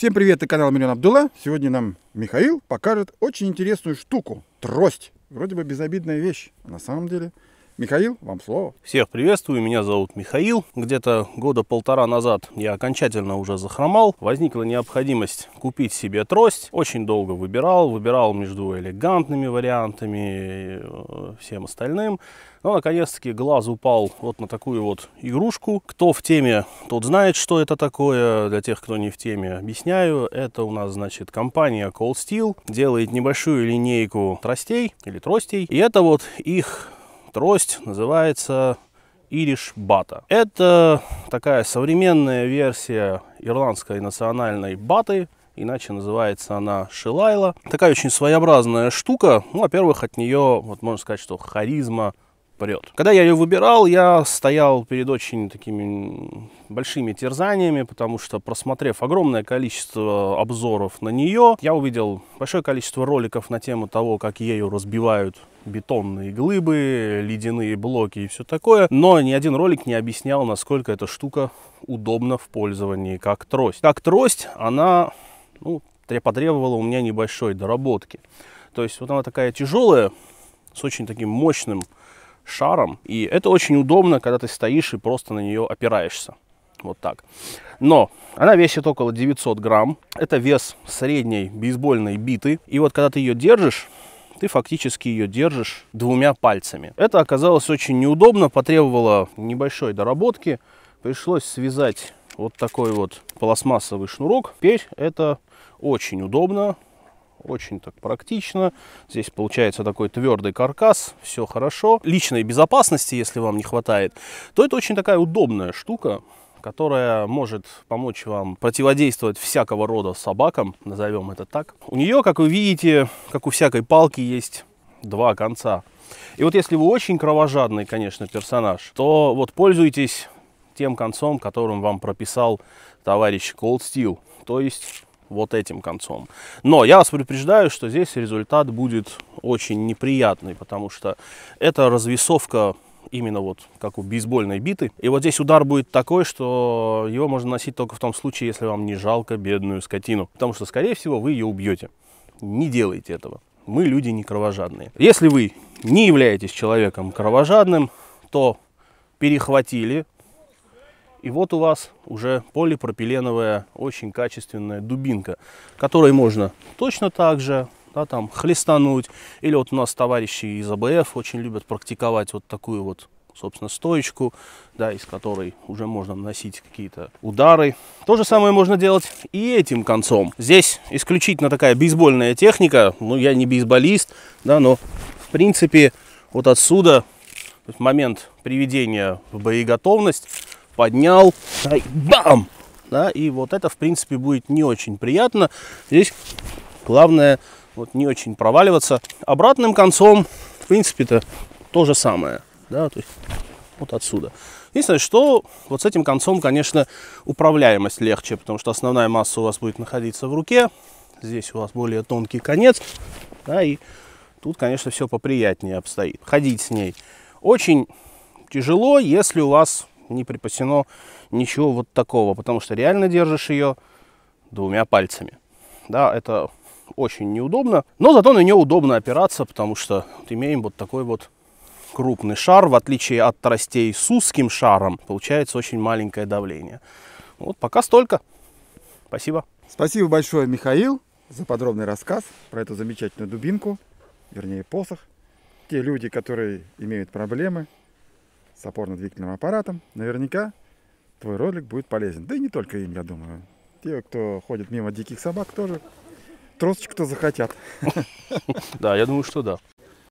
Всем привет, это канал Миллион Абдулла. Сегодня нам Михаил покажет очень интересную штуку. Трость. Вроде бы безобидная вещь, а на самом деле Михаил, вам слово. Всех приветствую, меня зовут Михаил. Где-то года полтора назад я окончательно уже захромал. Возникла необходимость купить себе трость. Очень долго выбирал, выбирал между элегантными вариантами и э, всем остальным. Но, ну, наконец-таки, глаз упал вот на такую вот игрушку. Кто в теме, тот знает, что это такое. Для тех, кто не в теме, объясняю. Это у нас, значит, компания Cold Steel делает небольшую линейку тростей или тростей. И это вот их трость, называется Irish бата Это такая современная версия ирландской национальной баты, иначе называется она Шилайла. Такая очень своеобразная штука, ну, во-первых, от нее, вот можно сказать, что харизма прет. Когда я ее выбирал, я стоял перед очень такими большими терзаниями, потому что, просмотрев огромное количество обзоров на нее, я увидел большое количество роликов на тему того, как ею разбивают бетонные глыбы, ледяные блоки и все такое. Но ни один ролик не объяснял, насколько эта штука удобна в пользовании как трость. Как трость она ну, потребовала у меня небольшой доработки. То есть вот она такая тяжелая, с очень таким мощным шаром. И это очень удобно, когда ты стоишь и просто на нее опираешься. Вот так. Но она весит около 900 грамм. Это вес средней бейсбольной биты. И вот когда ты ее держишь, ты фактически ее держишь двумя пальцами. Это оказалось очень неудобно, потребовало небольшой доработки. Пришлось связать вот такой вот пластмассовый шнурок. Теперь это очень удобно. Очень так практично. Здесь получается такой твердый каркас, все хорошо. Личной безопасности, если вам не хватает, то это очень такая удобная штука которая может помочь вам противодействовать всякого рода собакам, назовем это так. У нее, как вы видите, как у всякой палки, есть два конца. И вот если вы очень кровожадный, конечно, персонаж, то вот пользуйтесь тем концом, которым вам прописал товарищ Cold Steel, то есть вот этим концом. Но я вас предупреждаю, что здесь результат будет очень неприятный, потому что это развесовка именно вот как у бейсбольной биты. И вот здесь удар будет такой, что его можно носить только в том случае, если вам не жалко бедную скотину. Потому что, скорее всего, вы ее убьете. Не делайте этого. Мы люди не кровожадные. Если вы не являетесь человеком кровожадным, то перехватили и вот у вас уже полипропиленовая очень качественная дубинка, которой можно точно так же да, там, хлестануть. Или вот у нас товарищи из АБФ очень любят практиковать вот такую вот, собственно, стоечку, да, из которой уже можно наносить какие-то удары. То же самое можно делать и этим концом. Здесь исключительно такая бейсбольная техника. Ну, я не бейсболист, да, но в принципе вот отсюда момент приведения в боеготовность поднял, бам! Да, и вот это, в принципе, будет не очень приятно. Здесь главное вот не очень проваливаться. Обратным концом, в принципе-то, то же самое. Да, то есть вот отсюда. Единственное, что вот с этим концом, конечно, управляемость легче, потому что основная масса у вас будет находиться в руке. Здесь у вас более тонкий конец. Да, и тут, конечно, все поприятнее обстоит. Ходить с ней очень тяжело, если у вас не припасено ничего вот такого, потому что реально держишь ее двумя пальцами. Да, это очень неудобно, но зато на нее удобно опираться, потому что вот имеем вот такой вот крупный шар, в отличие от тростей с узким шаром, получается очень маленькое давление. Вот пока столько. Спасибо. Спасибо большое, Михаил, за подробный рассказ про эту замечательную дубинку, вернее посох. Те люди, которые имеют проблемы с опорно-двигательным аппаратом, наверняка твой ролик будет полезен. Да и не только им, я думаю. Те, кто ходит мимо диких собак, тоже тросочку-то захотят. Да, я думаю, что да.